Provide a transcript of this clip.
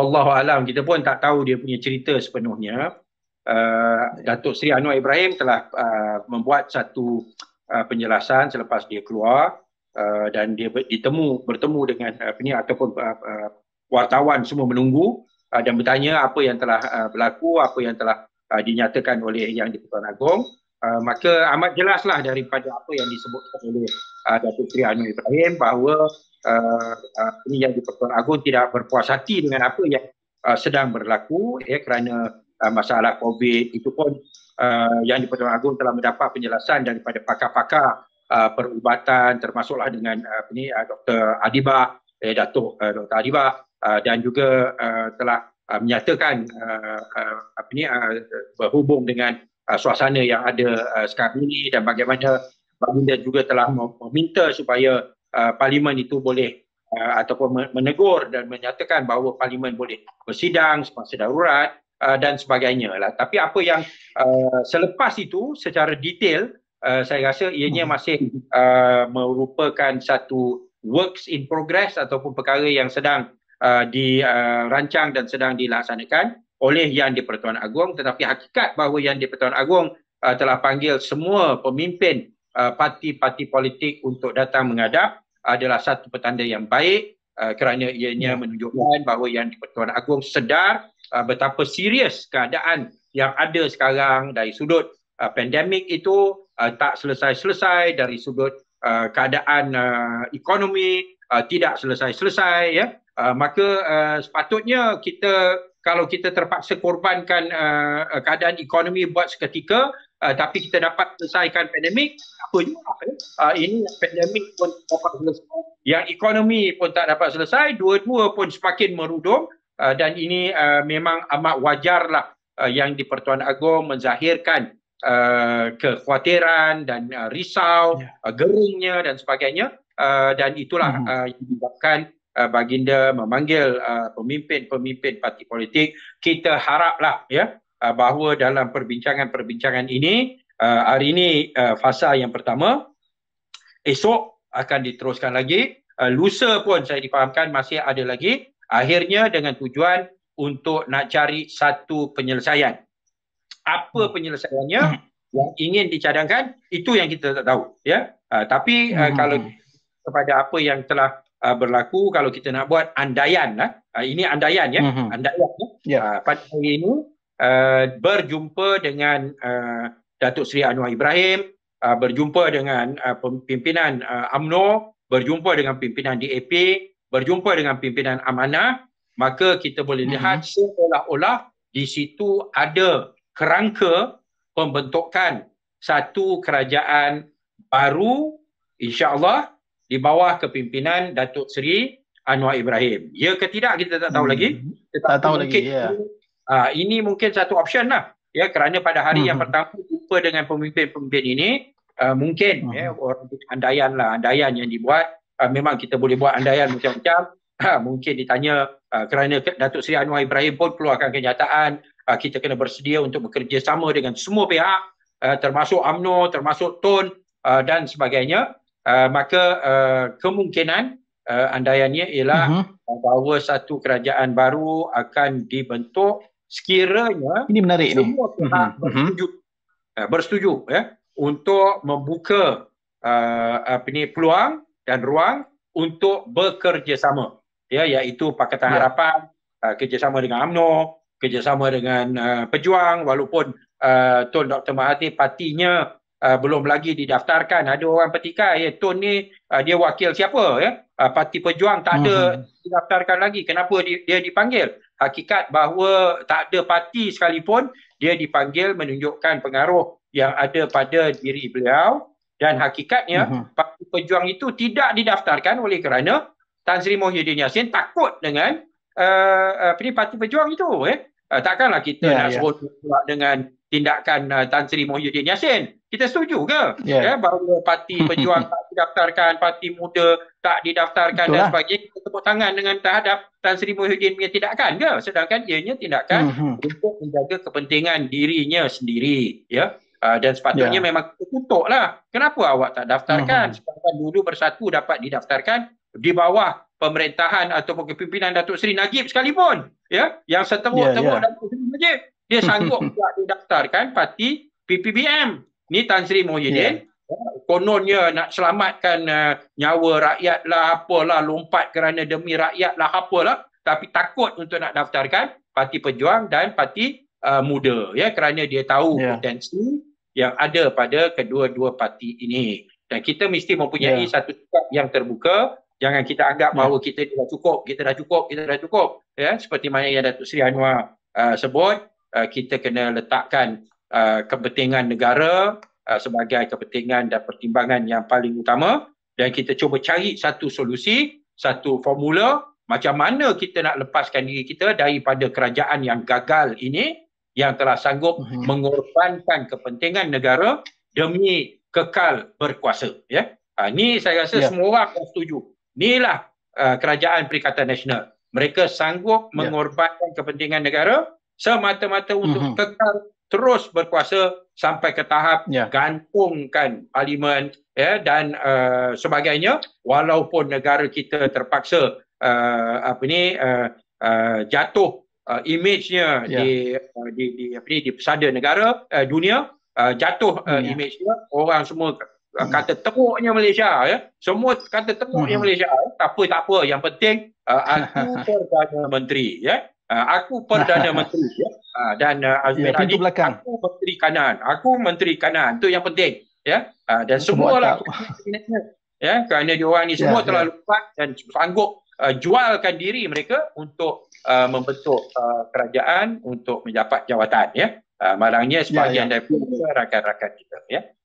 wallahu alam kita pun tak tahu dia punya cerita sepenuhnya uh, ya. Datuk Seri Anwar Ibrahim telah uh, membuat satu uh, penjelasan selepas dia keluar uh, dan dia ditemu bertemu dengan apa uh, ni ataupun uh, uh, wartawan semua menunggu uh, dan bertanya apa yang telah uh, berlaku apa yang telah uh, dinyatakan oleh yang di-Pertuan Agong Uh, maka amat jelaslah daripada apa yang disebutkan oleh uh, Datuk Seri Anwar Ibrahim bahawa uh, uh, ini yang di dipertuan agung tidak berpuas hati dengan apa yang uh, sedang berlaku ya kerana uh, masalah covid itu pun uh, yang dipertuan agung telah mendapat penjelasan daripada pakar-pakar uh, perubatan termasuklah dengan uh, ini uh, doktor Adiba eh datuk uh, Dr. Adiba uh, dan juga uh, telah uh, menyatakan uh, uh, apa ni uh, berhubung dengan uh, suasana yang ada uh, sekarang ini dan bagaimana baginda juga telah meminta supaya Uh, parlimen itu boleh uh, ataupun menegur dan menyatakan bahawa parlimen boleh bersidang semasa darurat uh, dan sebagainya lah tapi apa yang uh, selepas itu secara detail uh, saya rasa ianya hmm. masih uh, merupakan satu works in progress ataupun perkara yang sedang uh, dirancang uh, dan sedang dilaksanakan oleh Yang di-Pertuan Agong tetapi hakikat bahawa Yang di-Pertuan Agong uh, telah panggil semua pemimpin uh, parti-parti politik untuk datang menghadap adalah satu petanda yang baik uh, kerana ianya ya. menunjukkan bahawa yang di-Pertuan Agong sedar uh, betapa serius keadaan yang ada sekarang dari sudut uh, pandemik itu uh, tak selesai-selesai dari sudut uh, keadaan uh, ekonomi uh, tidak selesai-selesai ya uh, maka uh, sepatutnya kita kalau kita terpaksa korbankan uh, uh keadaan ekonomi buat seketika uh, tapi kita dapat selesaikan pandemik apa juga uh, ini pandemik pun tak dapat selesai yang ekonomi pun tak dapat selesai dua-dua pun semakin merudum uh, dan ini uh, memang amat wajarlah uh, yang di Pertuan Agong menzahirkan uh, kekhawatiran dan uh, risau yeah. Ya. uh, gerungnya dan sebagainya uh, dan itulah mm-hmm. uh, yang menyebabkan baginda memanggil uh, pemimpin-pemimpin parti politik kita haraplah ya uh, bahawa dalam perbincangan-perbincangan ini uh, hari ini uh, fasa yang pertama esok akan diteruskan lagi uh, lusa pun saya difahamkan masih ada lagi akhirnya dengan tujuan untuk nak cari satu penyelesaian apa hmm. penyelesaiannya yang ingin dicadangkan itu yang kita tak tahu ya uh, tapi uh, hmm. kalau kepada apa yang telah uh, berlaku kalau kita nak buat andaian lah uh, ini andaian ya hmm andaian ya yeah. uh, pada hari ini uh, berjumpa dengan uh, Datuk Seri Anwar Ibrahim, uh, berjumpa dengan uh, pimpinan uh, AMNO, berjumpa dengan pimpinan DAP, berjumpa dengan pimpinan Amanah, maka kita boleh hmm lihat seolah-olah di situ ada kerangka pembentukan satu kerajaan baru insya-Allah di bawah kepimpinan Datuk Seri Anwar Ibrahim. Ya ke tidak kita tak tahu hmm. lagi. Kita tak tahu lagi. Ya. Uh, ini mungkin satu option lah. Ya, kerana pada hari uh yang mhm. pertama jumpa dengan pemimpin-pemimpin ini, uh, mungkin uh ya, orang andaian lah, andaian yang dibuat. Uh, memang kita boleh buat andaian macam-macam. Ha, mungkin ditanya uh, kerana Datuk Seri Anwar Ibrahim pun keluarkan kenyataan uh, kita kena bersedia untuk bekerjasama dengan semua pihak uh, termasuk AMNO, termasuk TUN uh, dan sebagainya uh, maka uh, kemungkinan uh, andaiannya ialah uh-huh. bahawa satu kerajaan baru akan dibentuk sekiranya ini menarik semua ni semua pihak mm-hmm. bersetuju mm-hmm. Uh, bersetuju ya yeah, untuk membuka uh, apa ni peluang dan ruang untuk bekerjasama ya yeah, iaitu pakatan yeah. harapan uh, kerjasama dengan AMNO kerjasama dengan uh, pejuang walaupun uh, Tun Dr Mahathir patinya uh, belum lagi didaftarkan ada orang petikai eh Tun ni uh, dia wakil siapa ya uh, parti pejuang tak ada uh-huh. didaftarkan lagi kenapa di, dia dipanggil hakikat bahawa tak ada parti sekalipun dia dipanggil menunjukkan pengaruh yang ada pada diri beliau dan hakikatnya uh-huh. parti pejuang itu tidak didaftarkan oleh kerana Tan Sri Mohyuddin Yassin takut dengan uh, uh, parti pejuang itu eh uh, takkanlah kita yeah, nak yeah. suruh dengan tindakan uh, Tan Sri Mohyuddin Yassin. Kita setuju ke? Yeah. Ya, bahawa parti pejuang tak didaftarkan, parti muda tak didaftarkan Itulah. dan lah. sebagainya. Kita tepuk tangan dengan terhadap Tan Sri Mohyuddin punya tindakan ke? Sedangkan ianya tindakan mhm. untuk menjaga kepentingan dirinya sendiri. Ya. Uh, dan sepatutnya yeah. memang kutuk lah. Kenapa awak tak daftarkan? Mhm. Sebab dulu bersatu dapat didaftarkan di bawah pemerintahan ataupun kepimpinan Datuk Seri Najib sekalipun. Ya, yeah? yang seteruk-teruk yeah, yeah. Datuk Seri Najib dia sanggup buat didaftarkan parti PPBM ni Tan Sri Mohidin yeah. kononnya nak selamatkan uh, nyawa rakyat lah apalah lompat kerana demi rakyat lah apalah tapi takut untuk nak daftarkan parti pejuang dan parti uh, muda ya kerana dia tahu yeah. potensi yang ada pada kedua-dua parti ini dan kita mesti mempunyai yeah. satu sikap yang terbuka jangan kita anggap yeah. bahawa kita dah cukup kita dah cukup kita dah cukup ya seperti mana yang Datuk Sri Anwar uh, sebut Uh, kita kena letakkan uh, kepentingan negara uh, sebagai kepentingan dan pertimbangan yang paling utama dan kita cuba cari satu solusi, satu formula macam mana kita nak lepaskan diri kita daripada kerajaan yang gagal ini yang telah sanggup hmm. mengorbankan kepentingan negara demi kekal berkuasa. Ya? Ha, ni saya rasa yeah. semua orang pun setuju. Inilah uh, kerajaan Perikatan Nasional. Mereka sanggup yeah. mengorbankan kepentingan negara semata-mata untuk mm-hmm. kekal terus berkuasa sampai ke tahap yeah. gantungkan parlimen ya dan uh, sebagainya walaupun negara kita terpaksa uh, apa ni uh, uh, jatuh uh, image-nya yeah. di, uh, di di apa ni di pesada negara uh, dunia uh, jatuh uh, yeah. image-nya orang semua kata teruknya Malaysia ya semua kata teruknya mm-hmm. Malaysia tak apa tak apa yang penting uh, aku perdana menteri ya Ah, aku perdana menteri ya. Uh, dan uh, Azmin ya, Adi, aku menteri kanan. Aku menteri kanan. Itu yang penting. Ya. Uh, dan semua lah. ya, kerana diorang ni ya, semua ya, terlalu ya. dan sanggup uh, jualkan diri mereka untuk uh, membentuk uh, kerajaan untuk mendapat jawatan. Ya. Uh, malangnya ya, sebahagian ya, ya. daripada rakan-rakan kita. Ya.